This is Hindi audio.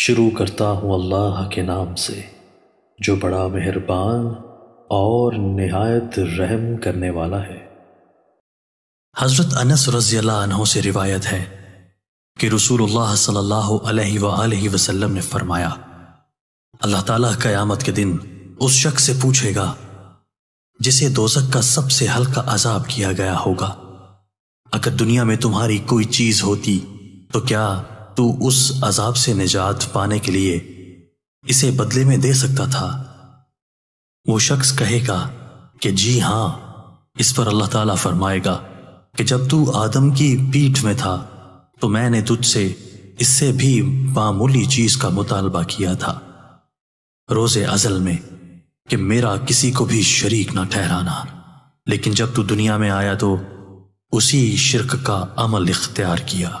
शुरू करता हूँ अल्लाह के नाम से जो बड़ा मेहरबान और नहायत रहम करने वाला है हज़रत अनस रज़ी से रिवायत है कि रसूलुल्लाह सल्लल्लाहु अलैहि वसल्लम ने फरमाया अल्लाह ताला कयामत के दिन उस शख्स से पूछेगा जिसे दोजक का सबसे हल्का अजाब किया गया होगा अगर दुनिया में तुम्हारी कोई चीज होती तो क्या तू उस अजाब से निजात पाने के लिए इसे बदले में दे सकता था वो शख्स कहेगा कि जी हां इस पर अल्लाह ताला फरमाएगा कि जब तू आदम की पीठ में था तो मैंने तुझसे इससे भी मामूली चीज का मुतालबा किया था रोजे अजल में कि मेरा किसी को भी शरीक ना ठहराना लेकिन जब तू दुनिया में आया तो उसी शिरक का अमल इख्तियार किया